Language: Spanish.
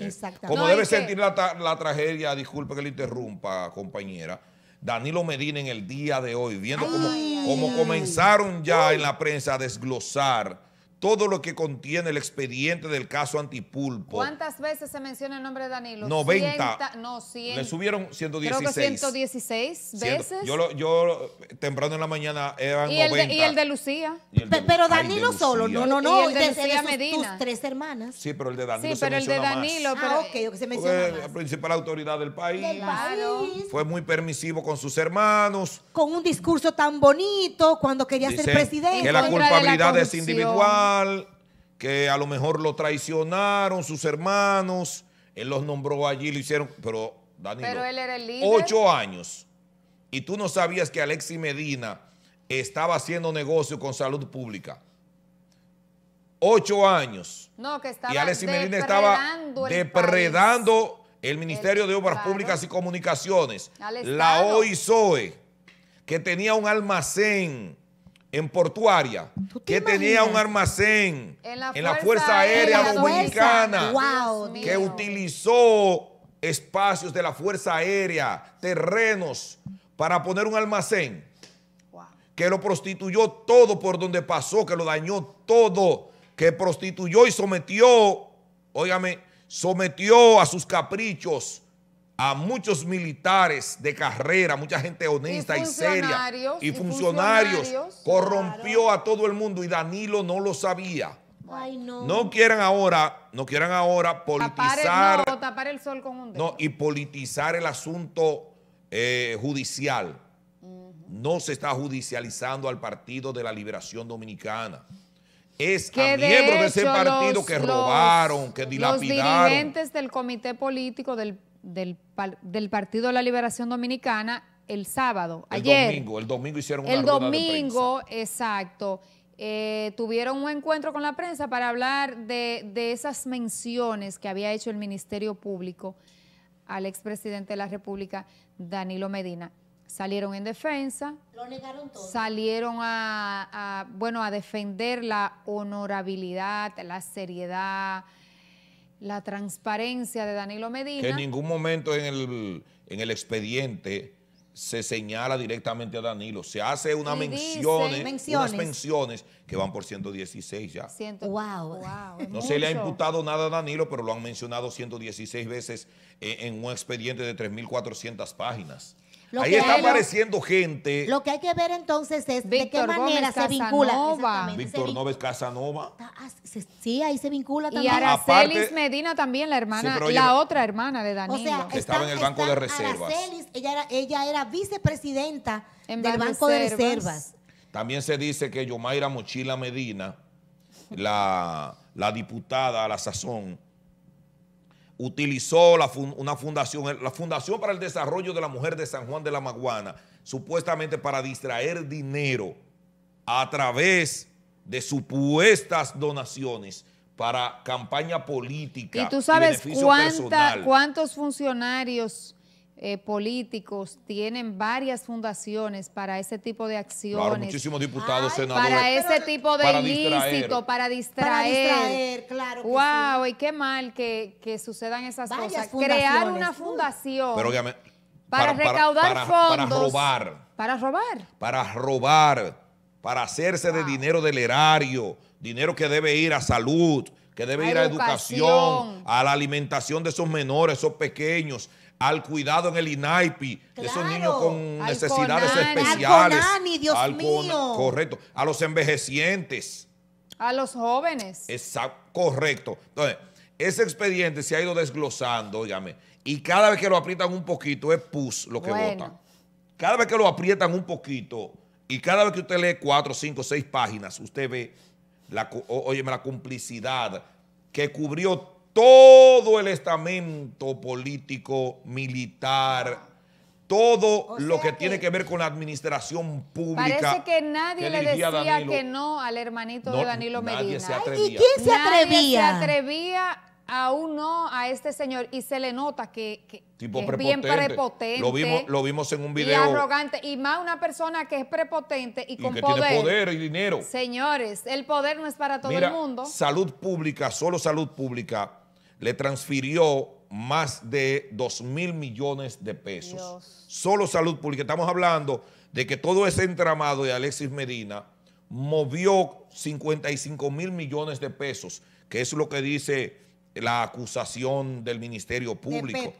Eh, Exactamente. Como debe sentir la, tragedia, disculpe que le interrumpa, compañera. Danilo Medina en el día de hoy, viendo cómo, comenzaron ya en la prensa a desglosar todo lo que contiene el expediente del caso Antipulpo. ¿Cuántas veces se menciona el nombre de Danilo? 90. no, 100. Le subieron 116. Creo que 116 veces. Yo, yo temprano en la mañana eran ¿Y 90. de, y el de Lucía. pero, Danilo solo, no, no, no. ¿Y el de, Lucía Medina. tres hermanas. Sí, pero el de Danilo Sí, pero el de Danilo. Ah, pero, ah, okay, que se menciona más. La principal autoridad del país. Fue muy permisivo con sus hermanos. Con un discurso tan bonito cuando quería ser presidente. Que la culpabilidad la es individual que a lo mejor lo traicionaron sus hermanos, él los nombró allí, lo hicieron, pero Daniel él era el líder. ocho años, y tú no sabías que Alexis Medina estaba haciendo negocio con salud pública. Ocho años. No, que estaba y Alexis Medina estaba depredando el, Ministerio de Obras Públicas y Comunicaciones, la OISOE, que tenía un almacén en portuaria que tenía un almacén en la, Fuerza, Aérea, Dominicana que utilizó espacios de la Fuerza Aérea, terrenos, para poner un almacén que lo prostituyó todo por donde pasó, que lo dañó todo, que prostituyó y sometió, óigame, sometió a sus caprichos a muchos militares de carrera, mucha gente honesta y, seria, y, funcionarios, corrompió a todo el mundo y Danilo no lo sabía. no. quieran ahora, no quieran ahora politizar. el, sol No, y politizar el asunto eh, judicial. No se está judicializando al Partido de la Liberación Dominicana. Es que a miembros de, ese partido que robaron, que dilapidaron. Los dirigentes del comité político del del, Partido de la Liberación Dominicana el sábado, el ayer. El domingo, el domingo hicieron una El domingo, exacto. Eh, tuvieron un encuentro con la prensa para hablar de, esas menciones que había hecho el Ministerio Público al expresidente de la República, Danilo Medina. Salieron en defensa. Lo negaron todo. Salieron a, bueno, a defender la honorabilidad, la seriedad, la transparencia de Danilo Medina. Que en ningún momento en el, expediente se señala directamente a Danilo. Se hace una menciones, unas menciones que van por 116 ya. wow. no se le ha imputado nada a Danilo, pero lo han mencionado 116 veces eh, en un expediente de 3.400 páginas. Ahí está apareciendo gente. Lo que hay que ver entonces es de qué manera se vincula. Víctor Noves Casanova. Sí, ahí se vincula también. Y Aracelis Medina también, la hermana, la otra hermana de Danilo. O sea, estaba en el Banco de Reservas. ella era, vicepresidenta del Banco de Reservas. También se dice que Yomaira Mochila Medina, la, la diputada a la sazón, utilizó una fundación, la Fundación para el Desarrollo de la Mujer de San Juan de la Maguana, supuestamente para distraer dinero a través de supuestas donaciones para campaña política. ¿Y tú sabes y cuántos funcionarios eh, políticos tienen varias fundaciones para ese tipo de acciones. muchísimos diputados, senadores. Para ese tipo de para distraer. wow, y qué mal que, sucedan esas cosas. Crear una uh. fundación. para, recaudar fondos. Para robar. Para robar. Para robar. Para hacerse de dinero del erario, dinero que debe ir a salud, que debe ir a educación, a la alimentación de esos menores, esos pequeños, al cuidado en el INAIPI, de esos niños con necesidades especiales. Al Correcto. A los envejecientes. A los jóvenes. Exacto, correcto. Entonces, ese expediente se ha ido desglosando, óigame, y cada vez que lo aprietan un poquito es pus lo que vota. Cada vez que lo aprietan un poquito y cada vez que usted lee cuatro, cinco, seis páginas, usted ve la, óyeme, la complicidad que cubrió todo el estamento político, militar, todo lo que, tiene que ver con la administración pública. Parece que nadie le decía que no al hermanito de Danilo Medina. ¿Y quién se atrevía? se atrevía a un no a este señor y se le nota que, es bien prepotente. Lo vimos, en un video. Y arrogante. Y más una persona que es prepotente y, con que poder. Tiene poder y dinero. Señores, el poder no es para todo el mundo. Salud pública, solo salud pública le transfirió más de 2 mil millones de pesos. Solo salud pública. Estamos hablando de que todo ese entramado de Alexis Medina movió 55 mil millones de pesos, que es lo que dice la acusación del Ministerio Público.